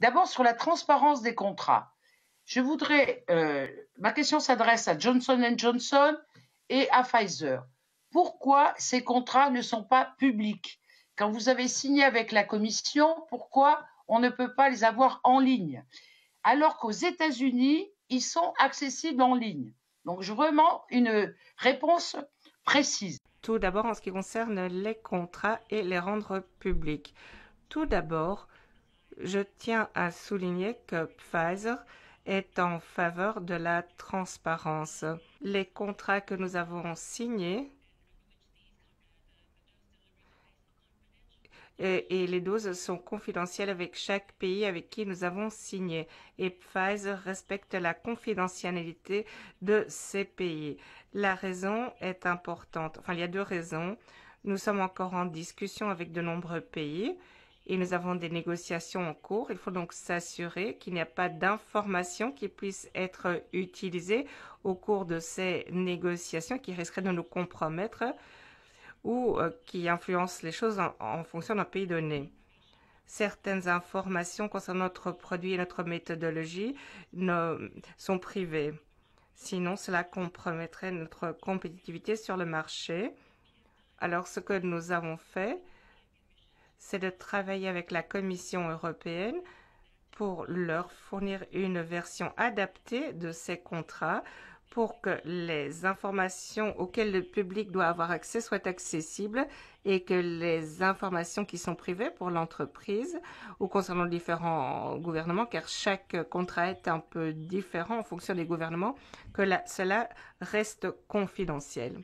D'abord sur la transparence des contrats. Je voudrais, euh, ma question s'adresse à Johnson Johnson et à Pfizer. Pourquoi ces contrats ne sont pas publics Quand vous avez signé avec la Commission, pourquoi on ne peut pas les avoir en ligne Alors qu'aux États-Unis, ils sont accessibles en ligne. Donc, je vraiment une réponse précise. Tout d'abord, en ce qui concerne les contrats et les rendre publics. Tout d'abord, je tiens à souligner que Pfizer est en faveur de la transparence. Les contrats que nous avons signés et les doses sont confidentielles avec chaque pays avec qui nous avons signé. Et Pfizer respecte la confidentialité de ces pays. La raison est importante. Enfin, il y a deux raisons. Nous sommes encore en discussion avec de nombreux pays et nous avons des négociations en cours. Il faut donc s'assurer qu'il n'y a pas d'informations qui puissent être utilisées au cours de ces négociations qui risqueraient de nous compromettre ou euh, qui influencent les choses en, fonction d'un pays donné. Certaines informations concernant notre produit et notre méthodologie sont privées. Sinon, cela compromettrait notre compétitivité sur le marché. Alors, ce que nous avons fait, c'est de travailler avec la Commission européenne pour leur fournir une version adaptée de ces contrats pour que les informations auxquelles le public doit avoir accès soient accessibles et que les informations qui sont privées pour l'entreprise ou concernant différents gouvernements, car chaque contrat est un peu différent en fonction des gouvernements, que cela reste confidentiel.